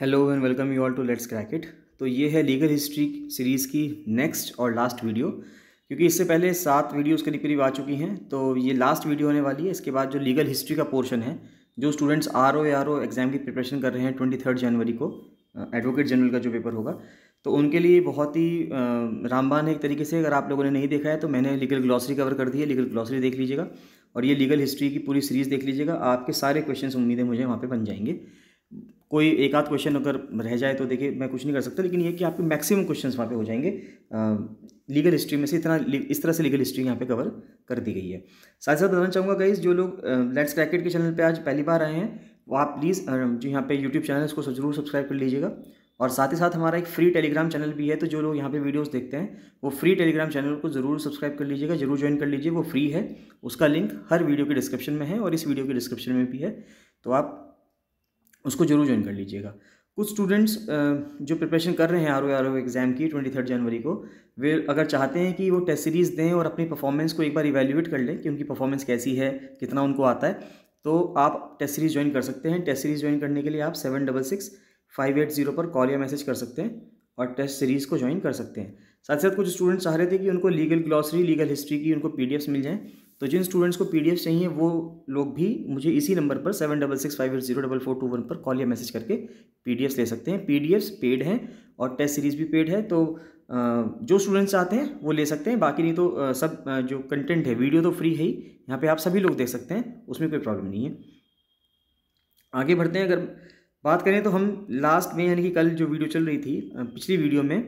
hello and welcome you all to let's crack it तो ये है लीगल हिस्ट्री सीरीज़ की नेक्स्ट और लास्ट वीडियो क्योंकि इससे पहले सात वीडियोस करीब करीब आ चुकी हैं तो ये लास्ट वीडियो होने वाली है इसके बाद जो लीगल हिस्ट्री का पोर्शन है जो students R O R O exam की प्रिपरेशन कर रहे हैं ट्वेंटी थर्ड जनवरी को एडवोकेट जनरल का जो पेपर होगा तो उनके लिए बहुत ही रामबान है एक तरीके से अगर आप लोगों ने नहीं देखा है तो मैंने लीगल ग्लॉसरी कवर कर दी है लीगल ग्लॉसरी देख लीजिएगा और ये लीगल हिस्ट्री की पूरी सीरीज़ देख लीजिएगा आपके सारे क्वेश्चन उम्मीदें मुझे वहाँ पर बन जाएंगे कोई एक आध क्वेश्चन अगर रह जाए तो देखिए मैं कुछ नहीं कर सकता लेकिन ये कि आपके मैक्सिमम क्वेश्चन वहाँ पे हो जाएंगे लीगल हिस्ट्री में से इतना इस तरह से लीगल हिस्ट्री यहाँ पे कवर कर दी गई है साथ साथ बताना चाहूँगा गाइज जो लोग लेट्स क्रैकेट के चैनल पर आज पहली बार आए हैं वो आप प्लीज़ जो यहाँ पे यूट्यूब चैनल है उसको जरूर सब्सक्राइब कर लीजिएगा और साथ ही साथ हमारा एक फ्री टेलीग्राम चैनल भी है तो जो लोग यहाँ पे वीडियोस देखते हैं वो फ्री टेलीग्राम चैनल को जरूर सब्सक्राइब कर लीजिएगा जरूर ज्वाइन कर लीजिए वो फ्री है उसका लिंक हर वीडियो के डिस्क्रिप्शन में है और इस वीडियो के डिस्क्रिप्शन में भी है तो आप उसको जरूर ज्वाइन कर लीजिएगा कुछ स्टूडेंट्स जो प्रिपरेशन कर रहे हैं R O R O exam की ट्वेंटी थर्ड जनवरी को वे अगर चाहते हैं कि वो टेस्ट सीरीज़ दें और अपनी परफॉर्मेंस को एक बार इवेल्यूएट कर लें कि उनकी परफॉर्मेंस कैसी है कितना उनको आता है तो आप टेस्ट सीरीज़ ज्वाइन कर सकते हैं टेस्ट सीरीज़ ज्वाइन करने के लिए आप seven double six five eight zero पर कॉल या मैसेज कर सकते हैं और टेस्ट सीरीज़ को ज्वाइन कर सकते हैं साथ साथ कुछ स्टूडेंट्स चाह रहे थे कि उनको लीगल ग्लॉसरी लीगल हिस्ट्री की उनको पी मिल जाएँ तो जिन स्टूडेंट्स को पीडीएफ चाहिए वो लोग भी मुझे इसी नंबर पर seven double six five eight zero double four two one पर कॉल या मैसेज करके पीडीएफ्स ले सकते हैं पीडीएफ्स पेड हैं और टेस्ट सीरीज़ भी पेड है तो जो स्टूडेंट्स आते हैं वो ले सकते हैं बाकी नहीं तो सब जो कंटेंट है वीडियो तो फ्री है ही यहाँ पर आप सभी लोग देख सकते हैं उसमें कोई प्रॉब्लम नहीं है आगे बढ़ते हैं अगर बात करें तो हम लास्ट में यानी कि कल जो वीडियो चल रही थी पिछली वीडियो में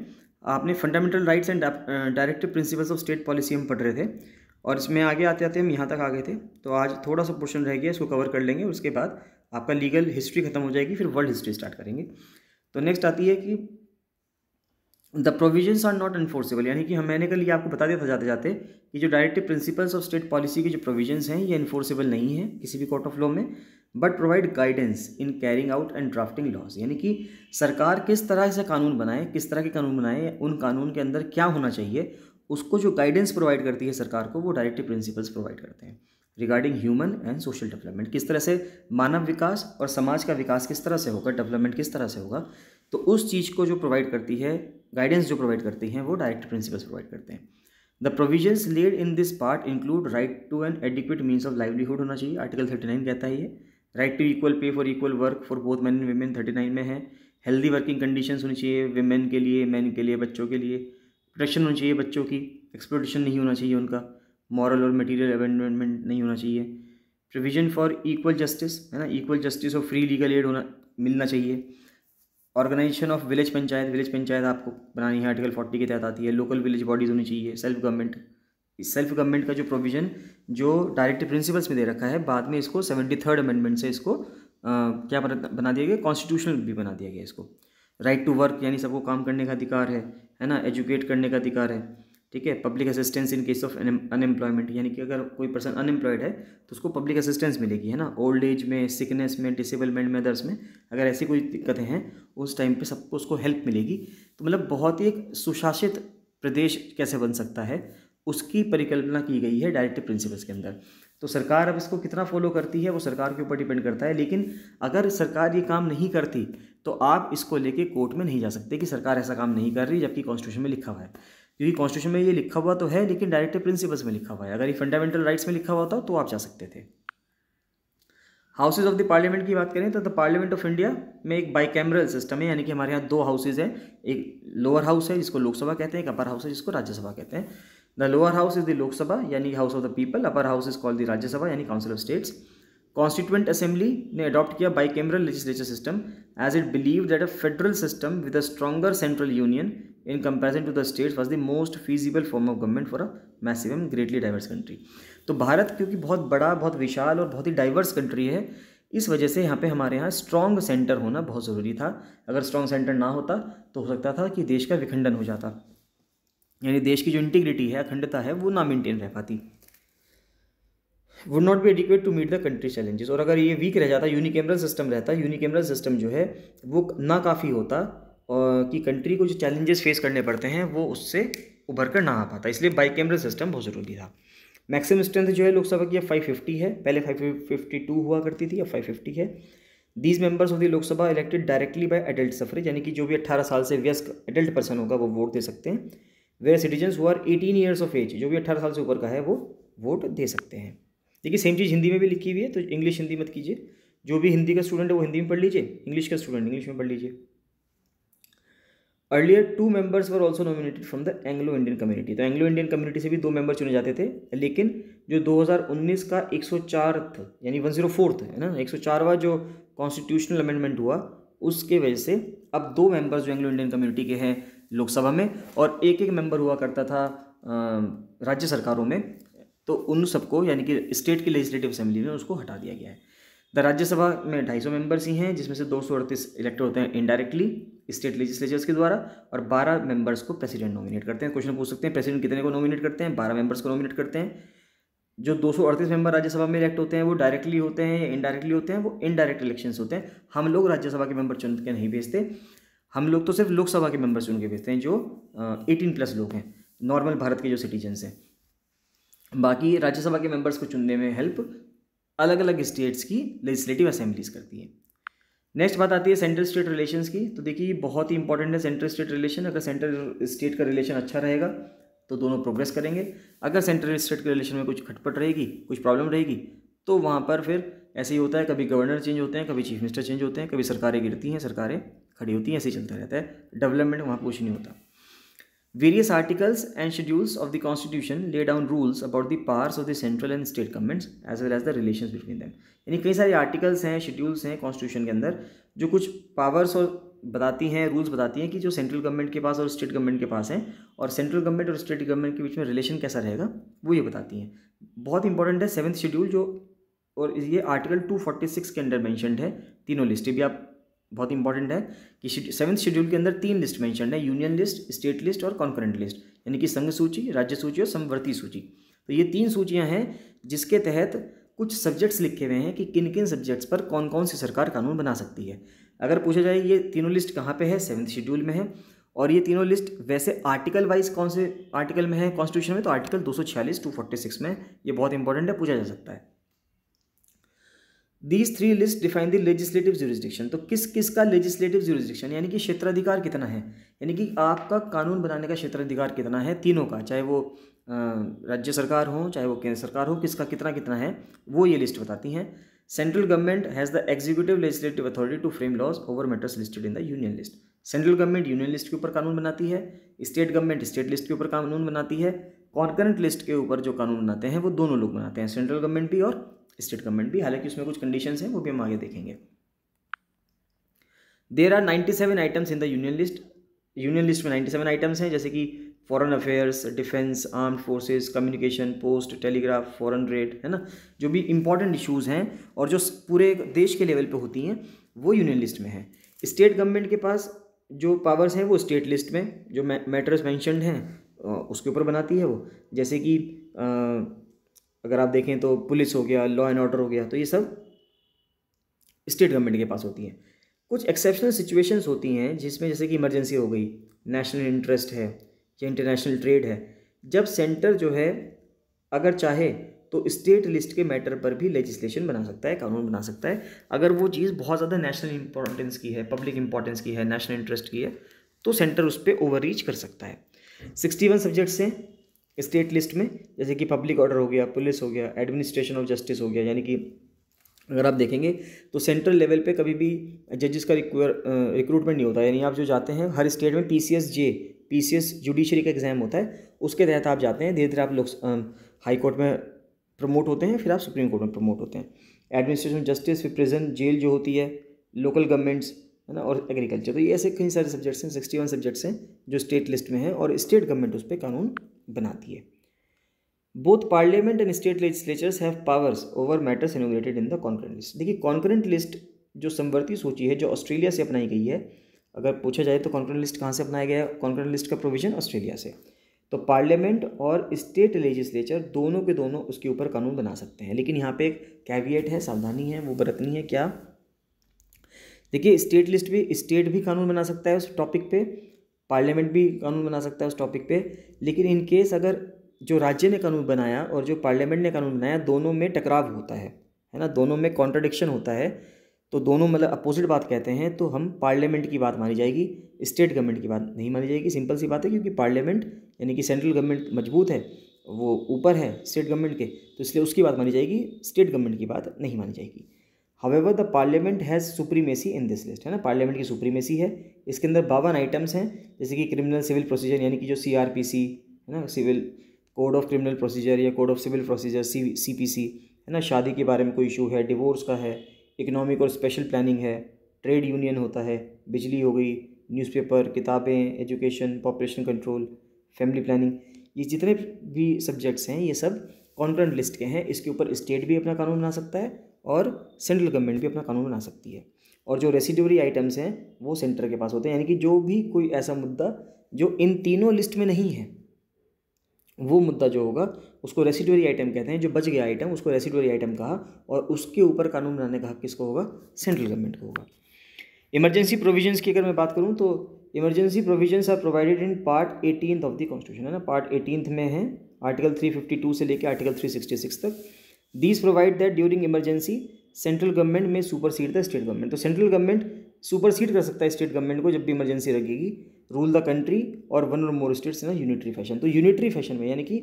आपने fundamental rights and directive principles of state policy हम पढ़ रहे थे और इसमें आगे आते आते हम यहाँ तक आ गए थे तो आज थोड़ा सा पोर्शन रह गया इसको कवर कर लेंगे उसके बाद आपका लीगल हिस्ट्री खत्म हो जाएगी फिर वर्ल्ड हिस्ट्री स्टार्ट करेंगे तो नेक्स्ट आती है कि the provisions are not enforceable यानी कि हम मैंने कल ये आपको बता दिया था जाते जाते कि जो directive principles of state policy के जो प्रोविजन हैं ये इन्फोर्सेबल नहीं है किसी भी कोर्ट ऑफ लॉ में but provide guidance in carrying out and drafting laws यानी कि सरकार किस तरह से कानून बनाए किस तरह के कानून बनाए उन कानून के अंदर क्या होना चाहिए उसको जो गाइडेंस प्रोवाइड करती है सरकार को वो डायरेक्टिव प्रिंसिपल्स प्रोवाइड करते हैं regarding human and social development किस तरह से मानव विकास और समाज का विकास किस तरह से होगा डेवलपमेंट किस तरह से होगा तो उस चीज़ को जो प्रोवाइड करती है गाइडेंस जो प्रोवाइड करती हैं वो डायरेक्ट प्रिंसिपल्स प्रोवाइड करते हैं the provisions laid in this part include right to an adequate means of livelihood होना चाहिए आर्टिकल थर्टी नाइन कहता है ये right to equal pay for equal work for both man and women thirty nine में है healthy working condition होनी चाहिए women के लिए मैन के लिए बच्चों के लिए प्रोटेक्शन होनी चाहिए बच्चों की एक्सप्लोटेशन नहीं होना चाहिए उनका मॉरल और मटेरियल अवेंडमेंट नहीं होना चाहिए प्रोविजन फॉर इक्वल जस्टिस है ना इक्वल जस्टिस और फ्री लीगल एड होना मिलना चाहिए organisation of village panchayat village panchayat आपको बनानी है आर्टिकल फोर्टी के तहत आती है लोकल विलेज बॉडीज होनी चाहिए सेल्फ गवर्नमेंट इस सेल्फ गवर्नमेंट का जो प्रोविज़न जो डायरेक्ट प्रिंसिपल्स में दे रखा है बाद में इसको सेवेंटी थर्ड अमेंडमेंट से इसको आ, क्या बना दिया गया कॉन्स्टिट्यूशनल भी बना दिया गया इसको राइट टू वर्क यानी सबको काम करने का अधिकार है है ना एजुकेट करने का अधिकार है ठीक है public assistance in case of unemployment यानी कि अगर कोई पर्सन अनएम्प्लॉयड है तो उसको पब्लिक असिस्टेंस मिलेगी है ना ओल्ड एज में सिकनेस में डिसेबलमेंट में अदर्स में अगर ऐसी कोई दिक्कतें हैं उस टाइम पे सबको उसको हेल्प मिलेगी तो मतलब बहुत ही एक सुशासित प्रदेश कैसे बन सकता है उसकी परिकल्पना की गई है डायरेक्टिव प्रिंसिपल्स के अंदर तो सरकार अब इसको कितना फॉलो करती है वो सरकार के ऊपर डिपेंड करता है लेकिन अगर सरकार ये काम नहीं करती तो आप इसको लेके कोर्ट में नहीं जा सकते कि सरकार ऐसा काम नहीं कर रही जबकि कॉन्स्टिट्यूशन में लिखा हुआ है क्योंकि कॉन्स्टिट्यूशन में ये लिखा हुआ तो है लेकिन डायरेक्टिव प्रिंसिपल्स में लिखा हुआ है अगर ये फंडामेंटल राइट्स में लिखा हुआ था तो आप जा सकते थे हाउसेज ऑफ द पार्लियामेंट की बात करें तो द पार्लियामेंट ऑफ इंडिया में एक बाइकैमरल सिस्टम है यानी कि हमारे यहाँ दो हाउसेज हैं एक लोअर हाउस है जिसको लोकसभा कहते हैं एक अपर हाउस है जिसको राज्यसभा कहते हैं the lower house is the Lok Sabha यानी house of the people upper house is called the Rajya Sabha यानी council of states constituent assembly ने अडॉप्ट किया bicameral legislature system as it believe that a federal system with a stronger central union in comparison to the states was the most feasible form of government for a massive and greatly diverse country तो भारत क्योंकि बहुत बड़ा बहुत विशाल और बहुत ही diverse country है इस वजह से यहाँ पे हमारे यहाँ स्ट्रॉन्ग सेंटर होना बहुत ज़रूरी था अगर स्ट्रॉन्ग सेंटर ना होता तो हो सकता था कि देश का विखंडन हो जाता यानी देश की जो इंटीग्रिटी है अखंडता है वो ना मेंटेन रह पाती would not be adequate to meet the country challenges और अगर ये वीक रह जाता यूनिकेमरल सिस्टम रहता यूनिकेमरल सिस्टम जो है वो ना काफ़ी होता और कि कंट्री को जो चैलेंजेस फेस करने पड़ते हैं वो उससे उभर कर ना आ पाता इसलिए बाई कैमरल सिस्टम बहुत ज़रूरी था मैक्सिमम स्ट्रेंथ जो है लोकसभा की अब फाइव फिफ्टी है पहले फाइव फिफ्टी टू हुआ करती थी अब फाइव फिफ्टी है these members of the Lok Sabha elected directly by adult suffrage यानी कि जो भी अट्ठारह साल से व्यस्क एडल्ट पर्सन होगा वो वोट दे सकते हैं वेयर सिटीजन हुआ एटीन ईयर्स ऑफ एज जो भी अट्ठारह साल से ऊपर का है वो वोट दे सकते हैं देखिए सेम चीज़ हिंदी में भी लिखी हुई है तो इंग्लिश हिंदी मत कीजिए जो भी हिंदी का स्टूडेंट है वो हिंदी में पढ़ लीजिए इंग्लिश का स्टूडेंट इंग्लिश में पढ़ लीजिए earlier two members were also nominated from the Anglo Indian community तो एंग्लो इंडियन कम्युनिटी से भी दो मेंबर चुने जाते थे लेकिन जो 2019 का 104th यानी 104th है ना 104वां जो कॉन्स्टिट्यूशनल अमेंडमेंट हुआ उसके वजह से अब दो मेंबर्स जो एंग्लो इंडियन कम्युनिटी के हैं लोकसभा में और एक एक मेंबर हुआ करता था राज्य सरकारों में तो उन सबको यानी कि स्टेट की लेजिस्लेटिव असेंबली में उसको हटा दिया गया है द राज्यसभा में ढाई सौ मेम्बर्स ही हैं जिसमें से दो सौ अड़तीस इलेक्टेड होते हैं इनडायरेक्टली स्टेट लेजिस्लेचर्स के द्वारा और बारह मेंबर्स को प्रेसिडेंट नॉमिनेट करते हैं क्वेश्चन पूछ सकते हैं प्रेसिडेंट कितने को नॉमिनेट करते हैं बारह मेंबर्स को नॉमिनेट करते हैं जो अड़तीस मेंबर राज्यसभा में इलेक्ट होते हैं वो डायरेक्टली होते हैं या इनडायरेक्टली होते हैं वो इनडायरेक्ट इलेक्शन होते हैं हम लोग राज्यसभा के मेंबर चुन के नहीं भेजते हम लोग तो सिर्फ लोकसभा के मेंबर चुन के भेजते हैं जो एटीन प्लस लोग हैं नॉर्मल भारत के जो सिटीजन्स हैं बाकी राज्यसभा के मेंबर्स को चुनने में हेल्प अलग अलग स्टेट्स की लेजिस्लेटिव असेंबलीज करती है नेक्स्ट बात आती है सेंट्रल स्टेट रिलेशंस की तो देखिए बहुत ही इंपॉर्टेंट है सेंट्रल स्टेट रिलेशन अगर सेंट्रल स्टेट का रिलेशन अच्छा रहेगा तो दोनों प्रोग्रेस करेंगे अगर सेंट्रल स्टेट के रिलेशन में कुछ खटपट रहेगी कुछ प्रॉब्लम रहेगी तो वहाँ पर फिर ऐसे ही होता है कभी गवर्नर चेंज होते हैं कभी चीफ मिनिस्टर चेंज होते हैं कभी सरकारें गिरती हैं सरकारें खड़ी होती हैं ऐसे ही चलता रहता है डेवलपमेंट वहाँ कुछ नहीं होता various articles and schedules of the constitution lay down rules about the powers of the central and state governments as well as the relation between them यानी कई सारे आर्टिकल्स हैं शेड्यूल्स हैं कॉन्स्टिट्यूशन के अंदर जो कुछ पावर्स और बताती हैं रूल्स बताती हैं कि जो सेंट्रल गवर्नमेंट के पास और स्टेट गवर्नमेंट के पास हैं और सेंट्रल गवर्नमेंट और स्टेट गवर्नमेंट के बीच में रिलेशन कैसा रहेगा वो ये बताती हैं बहुत इंपॉर्टेंट है सेवन्थ शेड्यूल जो और ये आर्टिकल टू फोर्टी सिक्स के अंडर मैंशनड है तीनों लिस्ट भी आप बहुत इंपॉर्टेंट है कि सेवन्थ शेड्यूल के अंदर तीन लिस्ट मैंशनड है यूनियन लिस्ट स्टेट लिस्ट और कॉन्करेंट लिस्ट यानी कि संघ सूची राज्य सूची और समवर्ती सूची तो ये तीन सूचियाँ हैं जिसके तहत कुछ सब्जेक्ट्स लिखे हुए हैं कि किन किन सब्जेक्ट्स पर कौन कौन सी सरकार कानून बना सकती है अगर पूछा जाए ये तीनों लिस्ट कहाँ पे है सेवन्थ शेड्यूल में है और ये तीनों लिस्ट वैसे आर्टिकल वाइज कौन से आर्टिकल में है कॉन्स्टिट्यूशन में तो आर्टिकल 246 246 में ये बहुत इंपॉर्टेंट है पूछा जा सकता है these three list define the legislative jurisdiction तो किस किस का लेजिस्लेटिव जुरिस्डिक्शन यानी कि क्षेत्राधिकार कितना है यानी कि आपका कानून बनाने का क्षेत्राधिकार कितना है तीनों का चाहे वो राज्य सरकार हो चाहे वो केंद्र सरकार हो किसका कितना कितना है वो ये लिस्ट बताती हैं central government has the executive legislative authority to frame laws over matters listed in the union list central government union list के ऊपर कानून बनाती है स्टेट गवर्नमेंट स्टेट लिस्ट के ऊपर कानून बनाती है कॉन्करेंट लिस्ट के ऊपर जो कानून बनाते हैं वो दोनों लोग बनाते हैं सेंट्रल गवर्नमेंट भी और स्टेट गवर्नमेंट भी हालांकि उसमें कुछ कंडीशन हैं वो भी हम आगे देखेंगे there are ninety seven items in the union list union list में नाइन्टी सेवन आइटम्स हैं जैसे कि foreign affairs defence arm forces communication post telegraph foreign rate है ना जो भी इंपॉर्टेंट इश्यूज हैं और जो पूरे देश के लेवल पे होती हैं वो यूनियन लिस्ट में है स्टेट गवर्नमेंट के पास जो पावर्स हैं वो स्टेट लिस्ट में जो मैटर्स मैंशनड हैं उसके ऊपर बनाती है वो जैसे कि अगर आप देखें तो पुलिस हो गया लॉ एंड ऑर्डर हो गया तो ये सब स्टेट गवर्नमेंट के पास होती हैं कुछ एक्सेप्शनल सिचुएशंस होती हैं जिसमें जैसे कि इमरजेंसी हो गई नेशनल इंटरेस्ट है या इंटरनेशनल ट्रेड है जब सेंटर जो है अगर चाहे तो स्टेट लिस्ट के मैटर पर भी लेजिस्लेशन बना सकता है कानून बना सकता है अगर वो चीज़ बहुत ज़्यादा नेशनल इंपॉर्टेंस की है पब्लिक इंपॉर्टेंस की है नेशनल इंटरेस्ट की है तो सेंटर उस पर ओवर कर सकता है सिक्सटी वन सब्जेक्ट्स हैं स्टेट लिस्ट में जैसे कि पब्लिक ऑर्डर हो गया पुलिस हो गया एडमिनिस्ट्रेशन ऑफ जस्टिस हो गया यानी कि अगर आप देखेंगे तो सेंट्रल लेवल पे कभी भी जजेस का रिक्रूटमेंट नहीं होता यानी आप जो जाते हैं हर स्टेट में P C S J P judiciary का एग्ज़ाम होता है उसके तहत आप जाते हैं धीरे धीरे आप लोग हाई कोर्ट में प्रमोट होते हैं फिर आप सुप्रीम कोर्ट में प्रमोट होते हैं एडमिनिस्ट्रेशन जस्टिस फिर प्रिजन जेल जो होती है लोकल गवर्नमेंट्स है ना और एग्रीकल्चर तो ये ऐसे कई सारे सब्जेक्ट्स हैं सिक्सटी वन सब्जेक्ट्स हैं जो स्टेट लिस्ट में हैं और स्टेट गवर्नमेंट उस पर कानून बनाती है both parliament and state legislatures have powers over matters enumerated in the concurrent list देखिए कॉन्करेंट लिस्ट जो समवर्ती सूची है जो ऑस्ट्रेलिया से अपनाई गई है अगर पूछा जाए तो कॉन्क्रेंट लिस्ट कहाँ से अपनाया गया है लिस्ट का प्रोविजन ऑस्ट्रेलिया से तो पार्लियामेंट और स्टेट लेजिस्लेचर दोनों के दोनों उसके ऊपर कानून बना सकते हैं लेकिन यहाँ पे एक कैवियट है सावधानी है वो बरतनी है क्या देखिए स्टेट लिस्ट भी स्टेट भी कानून बना सकता है उस टॉपिक पे पार्लियामेंट भी कानून बना सकता है उस टॉपिक पे लेकिन इन केस अगर जो राज्य ने कानून बनाया और जो पार्लियामेंट ने कानून बनाया दोनों में टकराव होता है है ना दोनों में कॉन्ट्रडिक्शन होता है तो दोनों मतलब अपोजिट बात कहते हैं तो हम पार्लियामेंट की बात मानी जाएगी स्टेट गवर्नमेंट की बात नहीं मानी जाएगी सिंपल सी बात है क्योंकि पार्लियामेंट यानी कि सेंट्रल गवर्नमेंट मजबूत है वो ऊपर है स्टेट गवर्नमेंट के तो इसलिए उसकी बात मानी जाएगी स्टेट गवर्नमेंट की बात नहीं मानी जाएगी however the parliament has supremacy in this list है ना पार्लियामेंट की सुप्रीमेसी है इसके अंदर बावन आइटम्स हैं जैसे कि क्रिमिनल सिविल प्रोसीजर यानी कि जो सी आर पी सी है ना civil code of criminal procedure या code of civil procedure C C P C है ना शादी के बारे में कोई इशू है डिवोर्स का है इकनॉमिक और स्पेशल प्लानिंग है ट्रेड यूनियन होता है बिजली हो गई न्यूज़पेपर किताबें education population control family planning ये जितने भी सब्जेक्ट्स हैं ये सब कॉन्ट्रेंट लिस्ट के हैं इसके ऊपर स्टेट भी अपना कानून बना सकता है और सेंट्रल गवर्नमेंट भी अपना कानून बना सकती है और जो रेसिडरी आइटम्स हैं वो सेंटर के पास होते हैं यानी कि जो भी कोई ऐसा मुद्दा जो इन तीनों लिस्ट में नहीं है वो मुद्दा जो होगा उसको रेसिडोरी आइटम कहते हैं जो बच गया आइटम उसको रेसिडरी आइटम कहा और उसके ऊपर कानून बनाने का हक किसको होगा सेंट्रल गवर्नमेंट को होगा इमरजेंसी प्रोविजंस की अगर मैं बात करूँ तो emergency provisions are provided in part eighteen of the constitution है ना पार्ट एटीनथ में है आर्टिकल 352 से लेकर आर्टिकल 366 तक these provide that during emergency central government may supersede the state government तो सेंट्रल गवर्नमेंट सुपर सीड कर सकता है स्टेट गवर्नमेंट को जब भी इमरजेंसी लगेगी रूल द कंट्री और वन और more states in unitary fashion तो यूनिटरी फैशन में यानी कि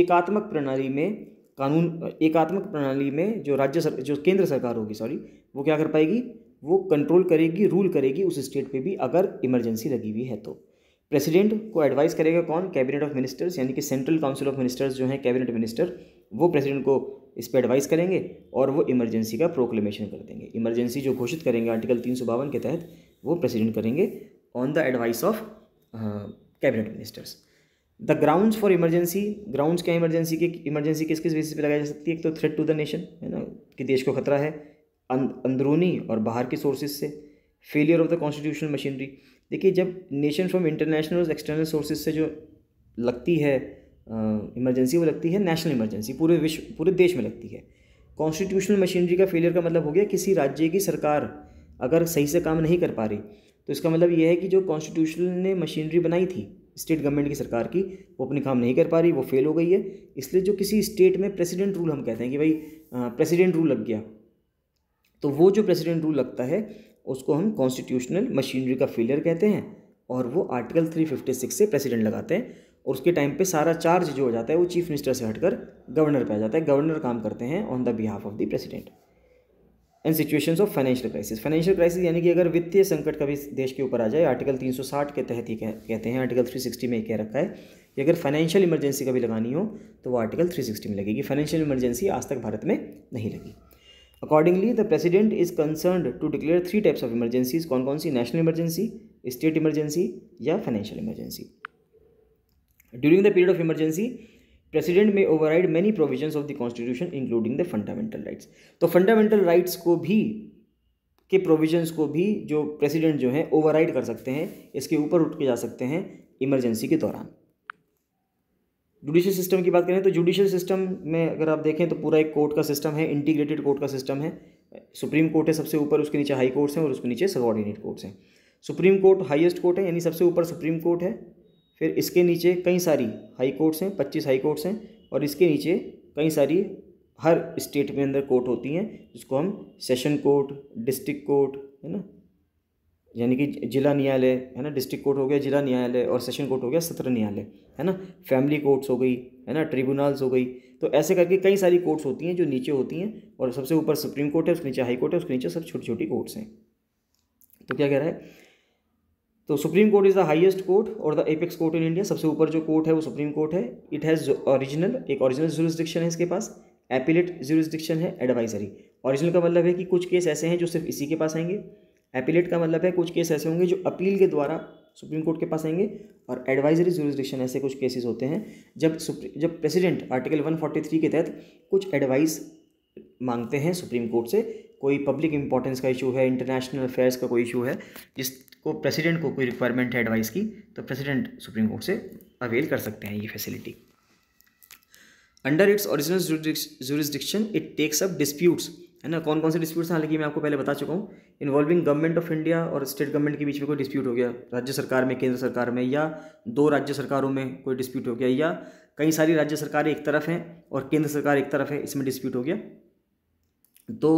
एकात्मक प्रणाली में कानून एकात्मक प्रणाली में जो राज्य सर जो केंद्र सरकार होगी सॉरी वो क्या कर पाएगी वो कंट्रोल करेगी रूल करेगी उस स्टेट पे भी अगर इमरजेंसी लगी हुई है तो प्रेसिडेंट को एडवाइस करेगा कौन कैबिनेट ऑफ मिनिस्टर्स यानी कि सेंट्रल काउंसिल ऑफ मिनिस्टर्स जो हैं कैबिनेट मिनिस्टर वो प्रेसिडेंट को इस पर एडवाइस करेंगे और वो इमरजेंसी का प्रोक्लेमेशन कर देंगे इमरजेंसी जो घोषित करेंगे आर्टिकल तीन के तहत वो प्रेसिडेंट करेंगे on the advice of cabinet ministers the grounds for emergency grounds क्या इमरजेंसी की इमरजेंसी किस किस बेसिस पे लगाई जा सकती है एक तो थ्रेट टू द नेशन है ना कि देश को खतरा है अं, अंदरूनी और बाहर के सोर्सेज से failure of the constitutional machinery देखिए जब नेशन फ्रॉम इंटरनेशनल और एक्सटर्नल सोर्सेज से जो लगती है इमरजेंसी वो लगती है नेशनल इमरजेंसी पूरे विश्व पूरे देश में लगती है कॉन्स्टिट्यूशनल मशीनरी का फेलियर का मतलब हो गया किसी राज्य की सरकार अगर सही से काम नहीं कर पा रही तो इसका मतलब ये है कि जो कॉन्स्टिट्यूशन ने मशीनरी बनाई थी स्टेट गवर्नमेंट की सरकार की वो अपने काम नहीं कर पा रही वो फेल हो गई है इसलिए जो किसी स्टेट में प्रेसिडेंट रूल हम कहते हैं कि भाई प्रेसिडेंट रूल लग गया तो वो जो प्रेसिडेंट रूल लगता है उसको हम कॉन्स्टिट्यूशनल मशीनरी का फेलियर कहते हैं और वो आर्टिकल 356 से प्रेसिडेंट लगाते हैं और उसके टाइम पे सारा चार्ज जो हो जाता है वो चीफ मिनिस्टर से हटकर गवर्नर पे आ जाता है गवर्नर काम करते हैं on the behalf of the president in situation of financial crisis financial crisis यानी कि अगर वित्तीय संकट कभी देश के ऊपर आ जाए आर्टिकल 360 के तहत ही कह, कहते हैं आर्टिकल 360 में कह रखा है कि अगर फाइनेंशियल इमरजेंसी कभी लगानी हो तो वो आर्टिकल 360 में लगेगी फाइनेंशियल इमरजेंसी आज तक भारत में नहीं लगी accordingly the president is concern to declare three types of emergencies कौन कौन सी नेशनल इमरजेंसी स्टेट इमरजेंसी या financial emergency during the period of emergency president may override many provisions of the constitution including the fundamental rights तो fundamental rights को भी के provisions को भी जो प्रेसिडेंट जो हैं ओवरराइड कर सकते हैं इसके ऊपर उठ के जा सकते हैं इमरजेंसी के दौरान जुडिशियल सिस्टम की बात करें तो जुडिशियल सिस्टम में अगर आप देखें तो पूरा एक कोर्ट का सिस्टम है इंटीग्रेटेड कोर्ट का सिस्टम है सुप्रीम कोर्ट है सबसे ऊपर उसके नीचे हाई कोर्ट्स हैं और उसके नीचे सबॉर्डिनेट कोर्ट्स हैं सुप्रीम कोर्ट हाईएस्ट कोर्ट है यानी सबसे ऊपर सुप्रीम कोर्ट है फिर इसके नीचे कई सारी हाई कोर्ट्स हैं पच्चीस हाई कोर्ट्स हैं और इसके नीचे कई सारी हर स्टेट में अंदर कोर्ट होती हैं जिसको हम सेशन कोर्ट डिस्ट्रिक्ट कोर्ट है ना यानी कि जिला न्यायालय है ना डिस्ट्रिक्ट कोर्ट हो गया जिला न्यायालय और सेशन कोर्ट हो गया सत्र न्यायालय है ना फैमिली कोर्ट्स हो गई है ना ट्रिब्यूनल्स हो गई तो ऐसे करके कई सारी कोर्ट्स होती हैं जो नीचे होती हैं और सबसे ऊपर सुप्रीम कोर्ट है उसके नीचे हाई कोर्ट है उसके नीचे सब छोटी छोटी कोर्ट्स हैं तो क्या कह रहा है तो supreme court is the highest court और the apex court in India सबसे ऊपर जो कोर्ट है वो सुप्रीम कोर्ट है इट हैज़ ओरिजिनल एक ओरिजिनल जुरिस्डिक्शन है इसके पास एपिलेट जुरिस्डिक्शन है एडवाइजरी ओरिजिनल का मतलब है कि कुछ केस ऐसे हैं जो सिर्फ इसी के पास आएंगे एपिलेट का मतलब है कुछ केस ऐसे होंगे जो अपील के द्वारा सुप्रीम कोर्ट के पास आएंगे और एडवाइजरी जुरिस्डिक्शन ऐसे कुछ केसेस होते हैं जब जब प्रेसिडेंट आर्टिकल 143 के तहत कुछ एडवाइस मांगते हैं सुप्रीम कोर्ट से कोई पब्लिक इंपॉर्टेंस का इशू है इंटरनेशनल अफेयर्स का कोई इशू है जिस को प्रेसिडेंट को कोई रिक्वायरमेंट है एडवाइस की तो प्रेसिडेंट सुप्रीम कोर्ट से अवेल कर सकते हैं ये facility under its original jurisdiction it takes up disputes है ना कौन कौन से डिस्प्यूट्स हैं हालांकि मैं आपको पहले बता चुका हूँ इन्वॉल्विंग गवर्नमेंट ऑफ इंडिया और स्टेट गवर्नमेंट के बीच में कोई डिस्प्यूट हो गया राज्य सरकार में केंद्र सरकार में या दो राज्य सरकारों में कोई डिस्प्यूट हो गया या कई सारी राज्य सरकारें एक तरफ हैं और केंद्र सरकार एक तरफ है इसमें डिस्प्यूट हो गया तो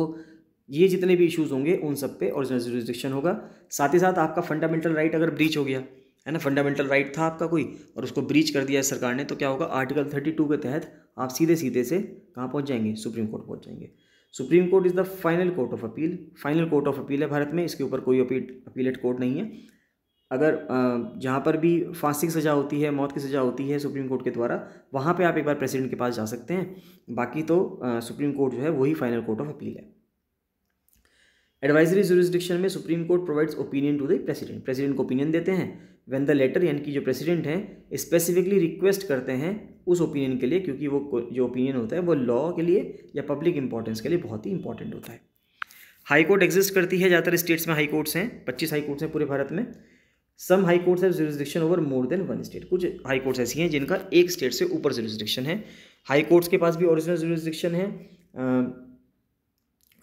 ये जितने भी इश्यूज होंगे उन सब पे ओरिजिनल जुरिस्डिक्शन होगा साथ ही साथ आपका फंडामेंटल राइट अगर ब्रीच हो गया है ना फंडामेंटल राइट था आपका कोई और उसको ब्रीच कर दिया है सरकार ने तो क्या होगा आर्टिकल थर्टी टू के तहत आप सीधे सीधे से कहाँ पहुँच जाएंगे सुप्रीम कोर्ट पहुँच जाएंगे supreme court is the final court of appeal final court of appeal है भारत में इसके ऊपर कोई अपील अपीलेट कोर्ट नहीं है अगर जहाँ पर भी फांसी की सज़ा होती है मौत की सज़ा होती है सुप्रीम कोर्ट के द्वारा वहाँ पे आप एक बार प्रेसिडेंट के पास जा सकते हैं बाकी तो सुप्रीम कोर्ट जो है वही फाइनल कोर्ट ऑफ अपील है एडवाइजरी जुरिस्डिक्शन में supreme court provides opinion to the president president को ओपिनियन देते हैं वेन द लेटर यानी कि जो प्रेसिडेंट हैं स्पेसिफिकली रिक्वेस्ट करते हैं उस ओपिनियन के लिए क्योंकि वो जो ओपिनियन होता है वो लॉ के लिए या पब्लिक इंपॉर्टेंस के लिए बहुत ही इंपॉर्टेंट होता है हाई कोर्ट एग्जिस्ट करती है ज़्यादातर स्टेट्स में हाई कोर्ट्स हैं पच्चीस हाई कोर्ट्स हैं पूरे भारत में some high courts have jurisdiction over more than one state कुछ हाई कोर्ट्स ऐसी हैं जिनका एक स्टेट से ऊपर जुरिस्डिक्शन है हाई कोर्ट्स के पास भी ओरिजिनल जुरिस्डिक्शन है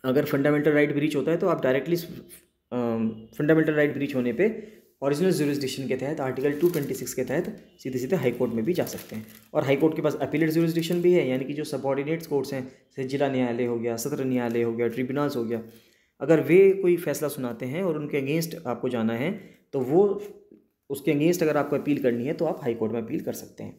अगर फंडामेंटल राइट ब्रीच होता है तो आप डायरेक्टली फंडामेंटल राइट ब्रीच होने पे ओरिजिनल जुरिस्डिक्शन के तहत आर्टिकल 226 के तहत सीधे सीधे हाई कोर्ट में भी जा सकते हैं और हाई कोर्ट के पास अपीलेट जुरिस्डिक्शन भी है यानी कि जो सबॉर्डिनेट्स कोर्ट्स हैं जैसे जिला न्यायालय हो गया सत्र न्यायालय हो गया ट्रिब्यूनल्स हो गया अगर वे कोई फैसला सुनाते हैं और उनके अगेंस्ट आपको जाना है तो वो उसके अगेंस्ट अगर आपको अपील करनी है तो आप हाई कोर्ट में अपील कर सकते हैं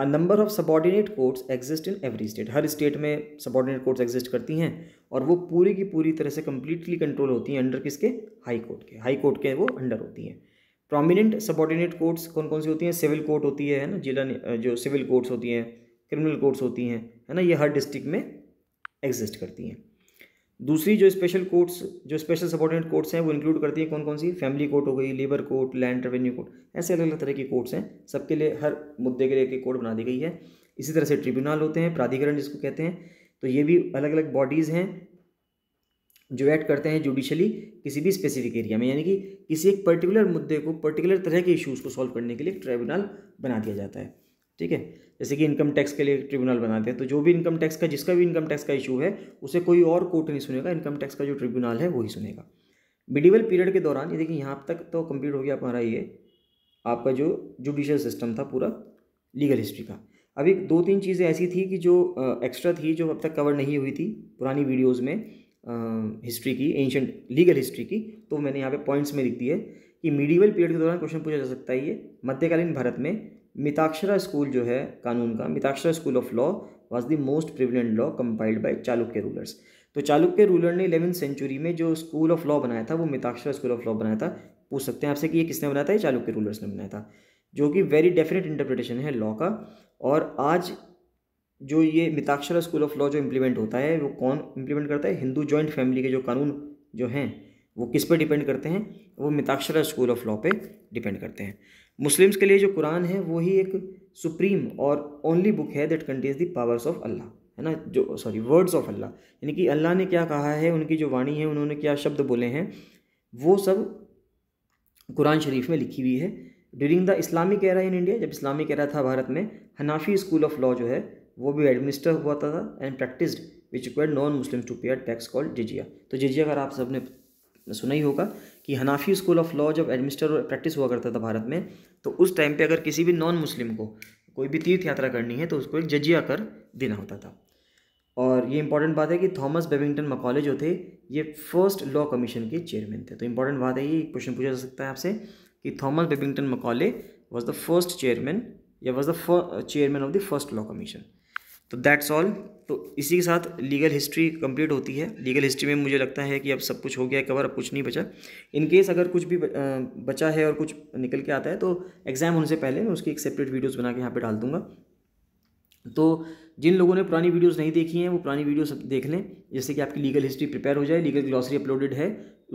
a number of subordinate courts exist in every state हर स्टेट में सबॉर्डिनेट कोर्ट्स एग्जिस्ट करती हैं और वो पूरी की पूरी तरह से कम्प्लीटली कंट्रोल होती हैं अंडर किसके हाई कोर्ट के हाई कोर्ट के वो अंडर होती हैं प्रोमिनेंट सबॉर्डिनेट कोर्ट्स कौन कौन सी होती हैं सिविल कोर्ट होती है ना जिला जो सिविल कोर्ट्स होती हैं क्रिमिनल कोर्ट्स होती हैं है ना ये हर डिस्ट्रिक्ट में एग्जिस्ट करती हैं दूसरी जो स्पेशल कोर्ट्स जो स्पेशल सबॉर्डिनेट कोर्ट्स हैं वो इंक्लूड करती हैं कौन कौन सी फैमिली कोर्ट हो गई labour court land revenue court ऐसे अलग अलग तरह की कोर्ट्स हैं सबके लिए हर मुद्दे के लिए एक कोर्ट बना दी गई है इसी तरह से ट्रिब्यूनल होते हैं प्राधिकरण जिसको कहते हैं तो ये भी अलग अलग बॉडीज़ हैं जो एक्ट करते हैं जुडिशली किसी भी स्पेसिफिक एरिया में यानी कि किसी एक पर्टिकुलर मुद्दे को पर्टिकुलर तरह के इश्यूज़ को सॉल्व करने के लिए ट्रिब्यूनल बना दिया जाता है ठीक है जैसे कि इनकम टैक्स के लिए ट्रिब्यूनल बनाते हैं तो जो भी इनकम टैक्स का जिसका भी इनकम टैक्स का इशू है उसे कोई और कोर्ट नहीं सुनेगा इनकम टैक्स का जो ट्रिब्यूनल है वही सुनेगा मिडिवल पीरियड के दौरान ये देखिए यहाँ तक तो कंप्लीट हो गया हमारा ये आपका जो जुडिशल सिस्टम था पूरा लीगल हिस्ट्री का अभी दो तीन चीज़ें ऐसी थी कि जो एक्स्ट्रा थी जो अब तक कवर नहीं हुई थी पुरानी वीडियोस में हिस्ट्री की एंशंट लीगल हिस्ट्री की तो मैंने यहाँ पे पॉइंट्स में लिख दी है कि मीडिवल पीरियड के दौरान क्वेश्चन पूछा जा सकता है ये मध्यकालीन भारत में मिताक्षरा स्कूल जो है कानून का Mitakshara school of law was the most prevalent law compiled by Chalukya rulers तो चालुक्य रूलर ने इलेवन सेंचुरी में जो स्कूल ऑफ लॉ बनाया था वो मिताक्षरा स्कूल ऑफ लॉ बनाया था पूछ सकते हैं आपसे कि ये किसने बनाया था ये चालुक्य रूलर्स ने बनाया था जो कि वेरी डेफिनेट इंटरप्रिटेशन है लॉ का और आज जो ये मिताक्षरा स्कूल ऑफ लॉ जो इम्प्लीमेंट होता है वो कौन इम्प्लीमेंट करता है हिंदू जॉइंट फैमिली के जो कानून जो हैं वो किस पर डिपेंड करते हैं वो मिताक्षरा स्कूल ऑफ लॉ पे डिपेंड करते हैं मुस्लिम्स के लिए जो कुरान है वो ही एक सुप्रीम और ओनली बुक है that contains the powers of Allah है ना जो सॉरी वर्ड्स ऑफ अल्लाह यानी कि अल्लाह ने क्या कहा है उनकी जो वाणी है उन्होंने क्या शब्द बोले हैं वो सब कुरान शरीफ में लिखी हुई है during the Islamic era in India जब इस्लामिक एरा था भारत में हनाफी स्कूल ऑफ लॉ जो है वो भी एडमिनिस्टर हुआ था and practised which required non Muslim to pay tax called jizya तो जिजिया अगर आप सबने सुना ही होगा कि हनाफी स्कूल ऑफ लॉ जब एडमिनिस्टर और प्रैक्टिस हुआ करता था भारत में तो उस टाइम पे अगर किसी भी नॉन मुस्लिम को कोई भी तीर्थ यात्रा करनी है तो उसको एक जजिया कर देना होता था और ये इंपॉर्टेंट बात है कि थॉमस बेविंगटन मकॉले जो थे ये फर्स्ट लॉ कमीशन के चेयरमैन थे तो इंपॉर्टेंट बात है ये क्वेश्चन पूछा जा सकता है आपसे कि Thomas Babington Macaulay was the first chairman या was the chairman of the first law commission तो दैट्स ऑल तो इसी के साथ लीगल हिस्ट्री कंप्लीट होती है लीगल हिस्ट्री में मुझे लगता है कि अब सब कुछ हो गया कवर अब कुछ नहीं बचा इन केस अगर कुछ भी बचा है और कुछ निकल के आता है तो एग्ज़ाम होने से पहले मैं उसकी एक सेपरेट वीडियोज़ बना के यहाँ पर डाल दूँगा तो जिन लोगों ने पुरानी वीडियोस नहीं देखी हैं वो पुरानी वीडियोस देख लें जैसे कि आपकी लीगल हिस्ट्री प्रिपेयर हो जाए लीगल ग्लॉसरी अपलोडेड है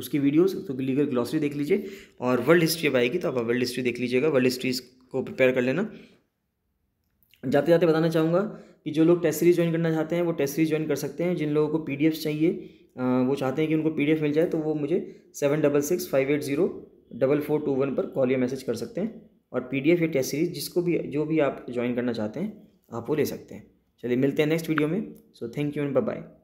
उसकी वीडियोस तो लीगल ग्लॉसरी देख लीजिए और वर्ल्ड हिस्ट्री अब आएगी तो आप वर्ल्ड हिस्ट्री देख लीजिएगा वर्ल्ड हिस्ट्रीज को प्रिपेयर कर लेना जाते जाते बताना चाहूँगा कि जो लोग टेस्ट सीरीज ज्वाइन करना चाहते हैं वो टेस्ट सीरीज ज्वाइन कर सकते हैं जिन लोगों को पी चाहिए वो चाहते हैं कि उनको पी मिल जाए तो वो मुझे seven double six five eight zero double four two one पर कॉल या मैसेज कर सकते हैं और पी डी एफ या टेस्ट सीरीज जिसको भी जो भी आप ज्वाइन करना चाहते हैं आप वो ले सकते हैं चलिए मिलते हैं नेक्स्ट वीडियो में so thank you and bye